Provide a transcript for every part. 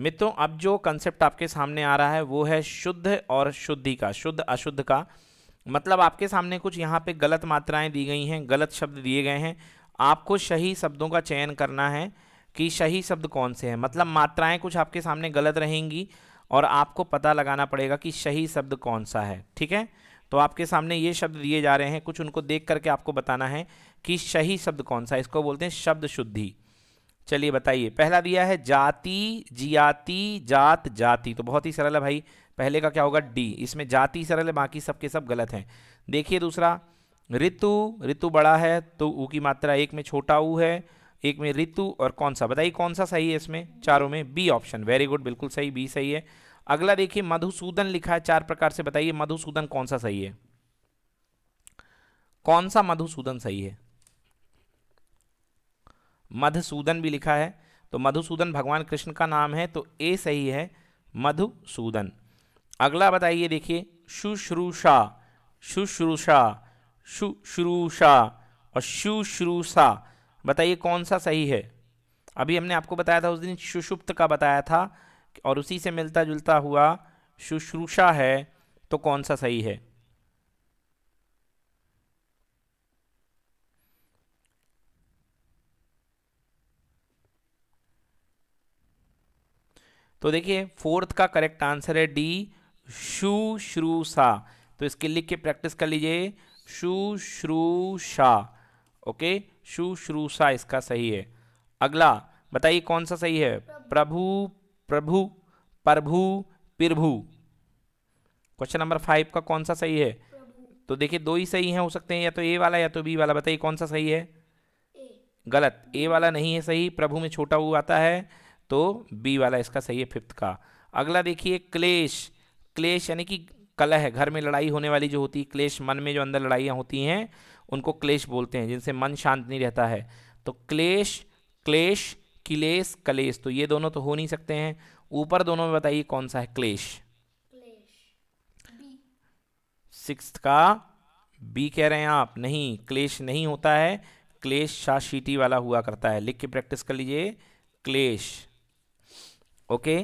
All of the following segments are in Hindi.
मित्रों अब जो कंसेप्ट आपके सामने आ रहा है वो है शुद्ध और शुद्धि का शुद्ध अशुद्ध का मतलब आपके सामने कुछ यहाँ पे गलत मात्राएं दी गई हैं गलत शब्द दिए गए हैं आपको सही शब्दों का चयन करना है कि सही शब्द कौन से हैं मतलब मात्राएं कुछ आपके सामने गलत रहेंगी और आपको पता लगाना पड़ेगा कि सही शब्द कौन सा है ठीक है तो आपके सामने ये शब्द दिए जा रहे हैं कुछ उनको देख करके आपको बताना है कि सही शब्द कौन सा इसको बोलते हैं शब्द शुद्धि चलिए बताइए पहला दिया है जाति जियाति जात जाति तो बहुत ही सरल है भाई पहले का क्या होगा डी इसमें जाति सरल है बाकी सबके सब गलत हैं देखिए दूसरा ऋतु ऋतु बड़ा है तो ऊ की मात्रा एक में छोटा ऊ है एक में ऋतु और कौन सा बताइए कौन सा सही है इसमें चारों में बी ऑप्शन वेरी गुड बिल्कुल सही बी सही है अगला देखिए मधुसूदन लिखा है चार प्रकार से बताइए मधुसूदन कौन सा सही है कौन सा मधुसूदन सही है मधुसूदन भी लिखा है तो मधुसूदन भगवान कृष्ण का नाम है तो ए सही है मधुसूदन अगला बताइए देखिए शुश्रूषा शुश्रूषा शुश्रूषा और शुश्रूषा बताइए कौन सा सही है अभी हमने आपको बताया था उस दिन सुषुप्त का बताया था और उसी से मिलता जुलता हुआ शुश्रूषा है तो कौन सा सही है तो देखिए फोर्थ का करेक्ट आंसर है डी शू श्रू सा तो इसके लिख के प्रैक्टिस कर लीजिए शू श्रू शा ओके शू श्रू सा इसका सही है अगला बताइए कौन सा सही है प्रभु प्रभु प्रभु प्रभु क्वेश्चन नंबर फाइव का कौन सा सही है तो देखिए दो ही सही हैं हो सकते हैं या तो ए वाला या तो बी वाला बताइए कौन सा सही है गलत ए वाला नहीं है सही प्रभु में छोटा हुआ आता है तो बी वाला इसका सही है फिफ्थ का अगला देखिए क्लेश क्लेश यानी कि कलह है घर में लड़ाई होने वाली जो होती है क्लेश मन में जो अंदर लड़ाइयाँ होती हैं उनको क्लेश बोलते हैं जिनसे मन शांत नहीं रहता है तो क्लेश क्लेश क्लेश कलेश तो ये दोनों तो हो नहीं सकते हैं ऊपर दोनों में बताइए कौन सा है क्लेश सिक्स का बी कह रहे हैं आप नहीं क्लेश नहीं होता है क्लेश शाशीटी वाला हुआ करता है लिख के प्रैक्टिस कर लीजिए क्लेश ओके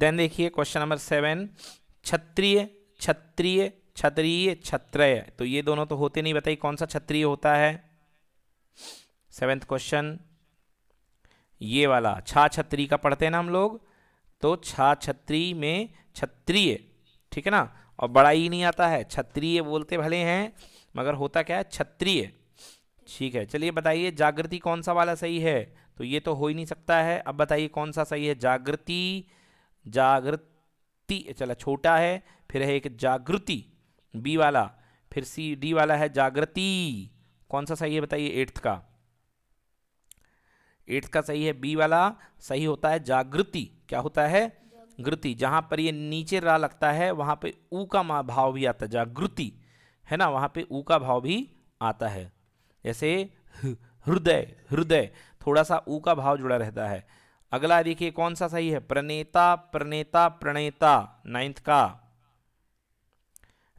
देन देखिए क्वेश्चन नंबर सेवन क्षत्रिय क्षत्रिय क्षत्रिय क्षत्रय तो ये दोनों तो होते नहीं बताइए कौन सा क्षत्रिय होता है सेवेंथ क्वेश्चन ये वाला छा छत्री का पढ़ते हैं ना हम लोग तो छा छत्री में क्षत्रिय ठीक है ना और बड़ा ही नहीं आता है क्षत्रिय बोलते भले हैं मगर होता क्या है क्षत्रिय ठीक है चलिए बताइए जागृति कौन सा वाला सही है तो ये तो हो ही नहीं सकता है अब बताइए कौन सा सही है जागृति जागृति चला छोटा है फिर है एक जागृति बी वाला फिर सी डी वाला है जागृति कौन सा सही है बताइए एट्थ का एट्थ का सही है बी वाला सही होता है जागृति क्या होता है गृति जहाँ पर ये नीचे रा लगता है वहाँ पे ऊ का भाव भी आता है जागृति है ना वहाँ पे ऊ का भाव भी आता है जैसे हृदय हृदय थोड़ा सा ऊ का भाव जुड़ा रहता है अगला देखिए कौन सा सही है प्रणेता प्रणेता प्रणेता नाइन्थ का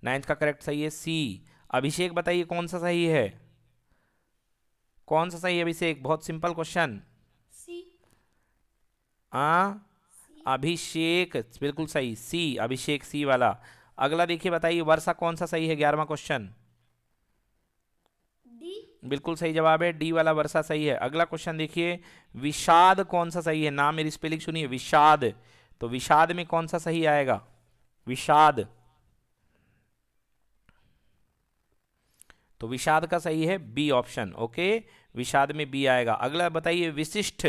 नाइन्थ का करेक्ट सही है सी अभिषेक बताइए कौन सा सही है कौन सा सही है अभिषेक बहुत सिंपल क्वेश्चन आ हाँ? अभिषेक बिल्कुल सही सी अभिषेक सी वाला अगला देखिए बताइए वर्षा कौन सा सही है ग्यारहवा क्वेश्चन बिल्कुल सही जवाब है डी वाला वर्षा सही है अगला क्वेश्चन देखिए विषाद कौन सा सही है नाम मेरी स्पेलिंग सुनिए विषाद तो विषाद में कौन सा सही आएगा विषाद तो विषाद का सही है बी ऑप्शन ओके विषाद में बी आएगा अगला बताइए विशिष्ट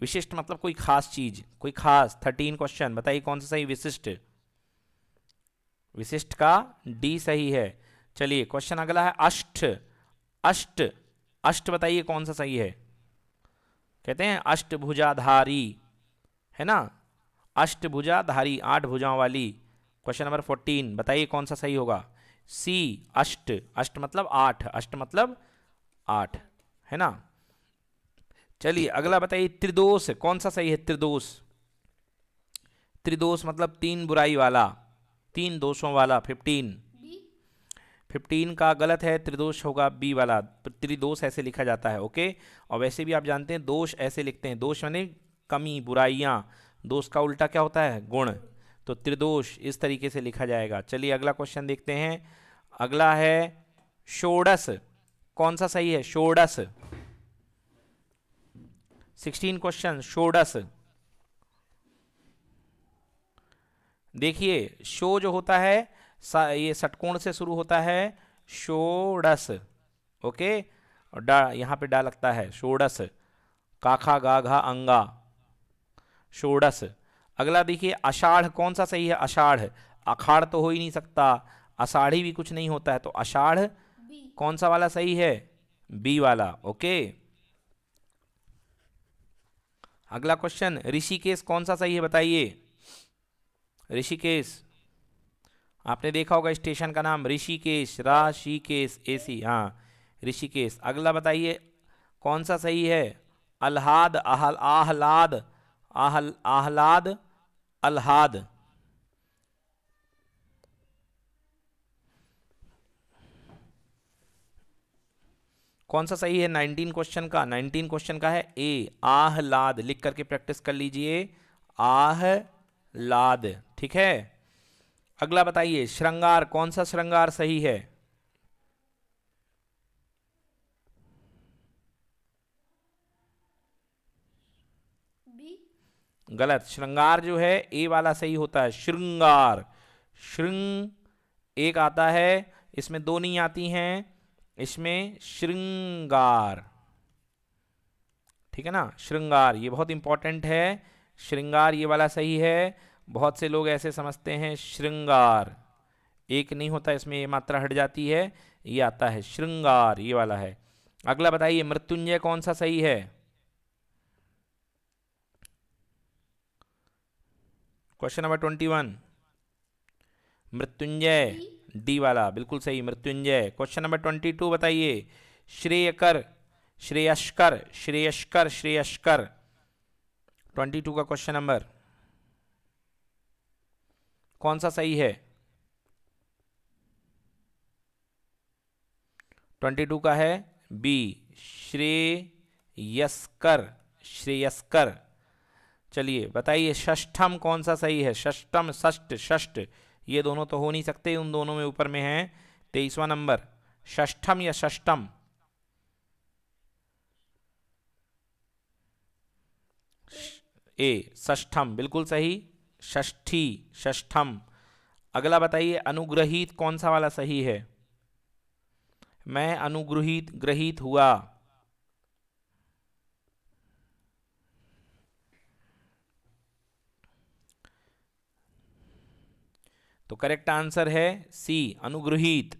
विशिष्ट मतलब कोई खास चीज कोई खास थर्टीन क्वेश्चन बताइए कौन सा सही विशिष्ट विशिष्ट का डी सही है चलिए क्वेश्चन अगला है अष्ट अष्ट अष्ट बताइए कौन सा सही है कहते हैं अष्टभुजाधारी है ना अष्टभुजाधारी आठ भुजाओं वाली क्वेश्चन नंबर फोर्टीन बताइए कौन सा सही होगा सी अष्ट अष्ट मतलब आठ अष्ट मतलब आठ है ना चलिए अगला बताइए त्रिदोष कौन सा सही है त्रिदोष त्रिदोष मतलब तीन बुराई वाला तीन दोषों वाला फिफ्टीन फिफ्टीन का गलत है त्रिदोष होगा बी वाला त्रिदोष ऐसे लिखा जाता है ओके और वैसे भी आप जानते हैं दोष ऐसे लिखते हैं दोष यानी कमी बुराइयाँ दोष का उल्टा क्या होता है गुण तो त्रिदोष इस तरीके से लिखा जाएगा चलिए अगला क्वेश्चन देखते हैं अगला है षोडस कौन सा सही है षोडस सिक्सटीन क्वेश्चन षोडस देखिए शो जो होता है ये षटकोण से शुरू होता है षोडस ओके और डा यहाँ पे डा लगता है षोडस काखा गाघा अंगा षोडस अगला देखिए अषाढ़ कौन सा सही है अषाढ़ अखाड़ तो हो ही नहीं सकता अषाढ़ी भी कुछ नहीं होता है तो अषाढ़ कौन सा वाला सही है बी वाला ओके अगला क्वेश्चन ऋषिकेश कौन सा सही है बताइए ऋषिकेश आपने देखा होगा स्टेशन का नाम ऋषिकेश राशिकेश एसी हाँ ऋषिकेश अगला बताइए कौन सा सही है अल्हाद आहल आहलाद आहल आहलाद अल्हाद कौन सा सही है नाइनटीन क्वेश्चन का नाइनटीन क्वेश्चन का है ए आहलाद लिख करके प्रैक्टिस कर लीजिए आहलाद ठीक है अगला बताइए श्रृंगार कौन सा श्रृंगार सही है गलत श्रृंगार जो है ए वाला सही होता है श्रृंगार श्रृंग एक आता है इसमें दो नहीं आती हैं इसमें श्रृंगार ठीक है ना श्रृंगार ये बहुत इंपॉर्टेंट है श्रृंगार ये वाला सही है बहुत से लोग ऐसे समझते हैं श्रृंगार एक नहीं होता इसमें ये मात्रा हट जाती है ये आता है श्रृंगार ये वाला है अगला बताइए मृत्युंजय कौन सा सही है क्वेश्चन नंबर ट्वेंटी वन मृत्युंजय डी वाला बिल्कुल सही मृत्युंजय क्वेश्चन नंबर ट्वेंटी टू बताइए श्रेयकर श्रेयस्कर श्रेयस्कर श्रेयस्कर ट्वेंटी टू का क्वेश्चन नंबर कौन सा सही है ट्वेंटी टू का है बी श्रेयस्कर श्रेयस्कर चलिए बताइए षष्ठम कौन सा सही है षष्ठम षष्ठ षष्ठ ये दोनों तो हो नहीं सकते उन दोनों में ऊपर में है तेईसवा नंबर षष्ठम या षष्ठम ए षष्ठम बिल्कुल सही षष्ठी षष्ठम अगला बताइए अनुग्रहित कौन सा वाला सही है मैं अनुग्रहित ग्रहित हुआ तो करेक्ट आंसर है सी अनुग्रहित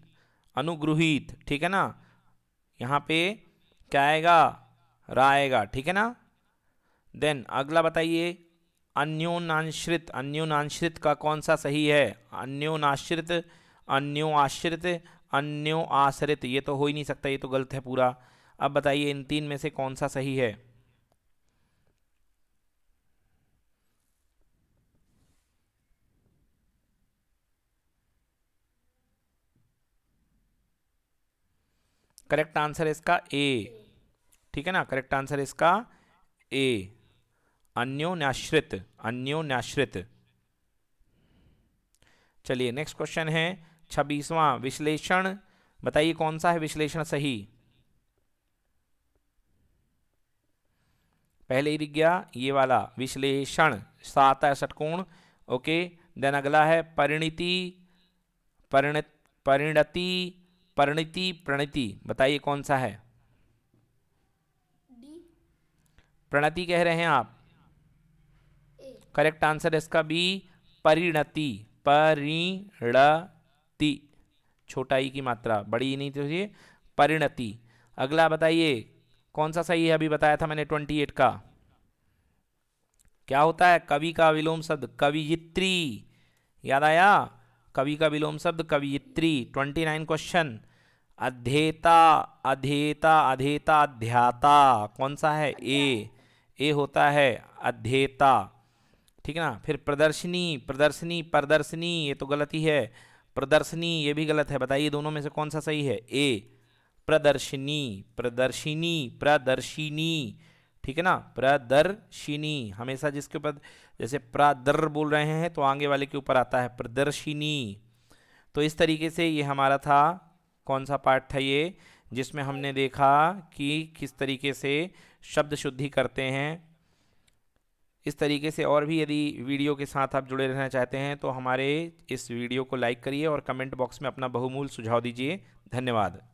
अनुग्रहित ठीक है ना यहां पे क्या आएगा रा आएगा ठीक है ना देन अगला बताइए अन्योनाश्रित अन्योनाश्रित का कौन सा सही है अन्योनाश्रित अन्योआश्रित अन्यो आश्रित ये तो हो ही नहीं सकता ये तो गलत है पूरा अब बताइए इन तीन में से कौन सा सही है करेक्ट आंसर इसका ए ठीक है ना करेक्ट आंसर इसका ए अन्योन्याश्रित अन्योन्याश्रित चलिए नेक्स्ट क्वेश्चन है छब्बीसवां विश्लेषण बताइए कौन सा है विश्लेषण सही पहले ही दिख गया ये वाला विश्लेषण सात है षटकोण ओके देन अगला है परिणति परिणति परिणति प्रणति बताइए कौन सा है प्रणति कह रहे हैं आप करेक्ट आंसर है इसका बी परिणति परिणति छोटा ई की मात्रा बड़ी नहीं नहीं तो ये परिणति अगला बताइए कौन सा सही है अभी बताया था मैंने ट्वेंटी एट का क्या होता है कवि का विलोम शब्द कवियित्री याद आया कवि का विलोम शब्द कवियित्री ट्वेंटी नाइन क्वेश्चन अध्येता अध्येता अध्येता अध्याता कौन सा है ए ए होता है अध्येता ठीक है ना फिर प्रदर्शनी प्रदर्शनी प्रदर्शनी ये तो गलत ही है प्रदर्शनी ये भी गलत है बताइए दोनों में से कौन सा सही है ए प्रदर्शनी प्रदर्शिनी प्रदर्शिनी ठीक है ना प्रदर्शिनी हमेशा जिसके ऊपर जैसे प्रादर बोल रहे हैं तो आगे वाले के ऊपर आता है प्रदर्शिनी तो इस तरीके से ये हमारा था कौन सा पार्ट था ये जिसमें हमने देखा कि किस तरीके से शब्द शुद्धि करते हैं इस तरीके से और भी यदि वीडियो के साथ आप जुड़े रहना चाहते हैं तो हमारे इस वीडियो को लाइक करिए और कमेंट बॉक्स में अपना बहुमूल सुझाव दीजिए धन्यवाद